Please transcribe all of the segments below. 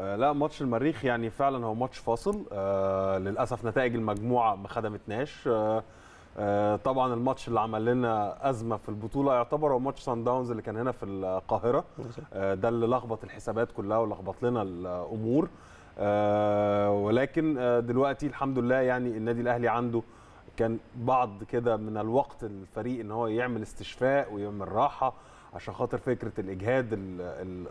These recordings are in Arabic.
آه، لا ماتش المريخ يعني فعلا هو ماتش فاصل آه للاسف نتائج المجموعه ما خدمتناش آه آه طبعا الماتش اللي عمل لنا ازمه في البطوله يعتبر هو ماتش سان داونز اللي كان هنا في القاهره آه ده اللي لخبط الحسابات كلها ولخبط لنا الامور آه ولكن آه دلوقتي الحمد لله يعني النادي الاهلي عنده كان بعض كده من الوقت الفريق ان هو يعمل استشفاء ويعمل راحه عشان خاطر فكره الاجهاد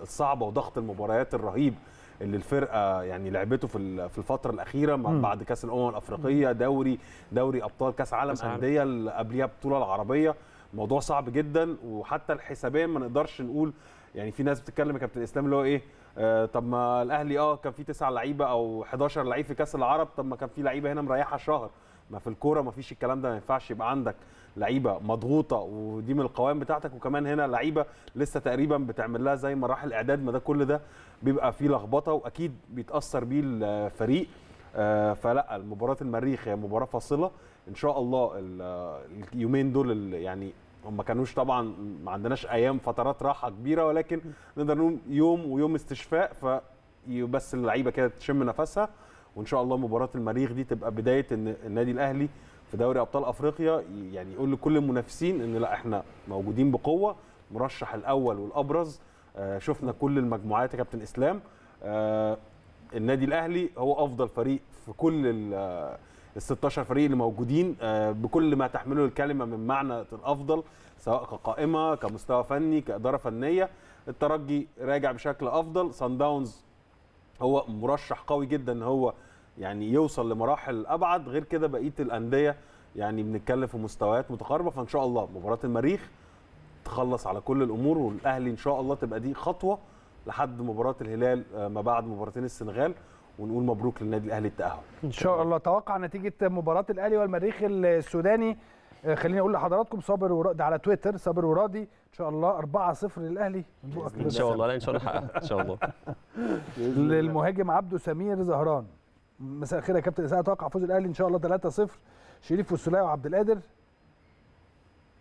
الصعبه وضغط المباريات الرهيب اللي الفرقه يعني لعبته في في الفتره الاخيره بعد كاس الامم الافريقيه دوري دوري ابطال كاس عالم انديه قبليها بطوله العربيه موضوع صعب جدا وحتى الحسابيه ما نقدرش نقول يعني في ناس بتتكلم يا كابتن اسلام اللي هو ايه آه طب ما الاهلي اه كان في تسع لعيبه او 11 لعيب في كاس العرب طب ما كان في لعيبه هنا مريحه شهر ما في الكوره ما فيش الكلام ده ما ينفعش يبقى عندك لعيبه مضغوطه ودي من القوائم بتاعتك وكمان هنا لعيبه لسه تقريبا بتعمل لها زي مراحل اعداد ما ده كل ده بيبقى فيه لخبطه واكيد بيتاثر بيه الفريق آه، فلا مباراه المريخ هي مباراه فاصله ان شاء الله اليومين دول يعني هم ما كانوش طبعا ما عندناش ايام فترات راحه كبيره ولكن نقدر نقول يوم ويوم استشفاء ف بس اللعيبه كده تشم نفسها وان شاء الله مباراه المريخ دي تبقى بدايه ان النادي الاهلي في دوري ابطال افريقيا يعني يقول لكل المنافسين ان لا احنا موجودين بقوه المرشح الاول والابرز آه، شفنا كل المجموعات يا كابتن اسلام آه، النادي الاهلي هو افضل فريق في كل ال 16 آه، فريق اللي موجودين بكل ما تحمله الكلمه من معنى الافضل سواء كقائمه كمستوى فني كاداره فنيه الترجي راجع بشكل افضل سان داونز هو مرشح قوي جدا ان هو يعني يوصل لمراحل ابعد غير كده بقيه الانديه يعني بنتكلم في مستويات متقاربه فان شاء الله مباراه المريخ تخلص على كل الامور والاهلي ان شاء الله تبقى دي خطوه لحد مباراه الهلال آه، ما بعد مباراتين السنغال ونقول مبروك للنادي الاهلي التاهل ان شاء الله توقع نتيجه مباراه الاهلي والمريخ السوداني آه، خليني اقول لحضراتكم صابر ورادي على تويتر صابر ورادي ان شاء الله 4-0 للاهلي ان شاء الله لا ان شاء الله ان شاء الله للمهاجم عبده سمير زهران مساء الخير يا كابتن اسامه اتوقع فوز الاهلي ان شاء الله 3-0 شريف والسلاوي وعبد القادر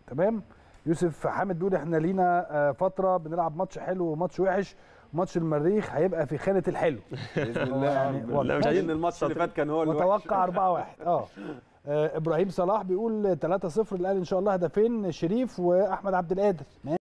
تمام يوسف حامد بيقول احنا لينا آه، فتره بنلعب ماتش حلو وماتش وحش ماتش المريخ هيبقى في خانه الحلو باذن الله يعني مش عايزين الماتش اللي فات كان هو الوحش متوقع 4 1 آه. اه ابراهيم صلاح بيقول 3 0 الاهلي ان شاء الله هدفين شريف واحمد عبد القادر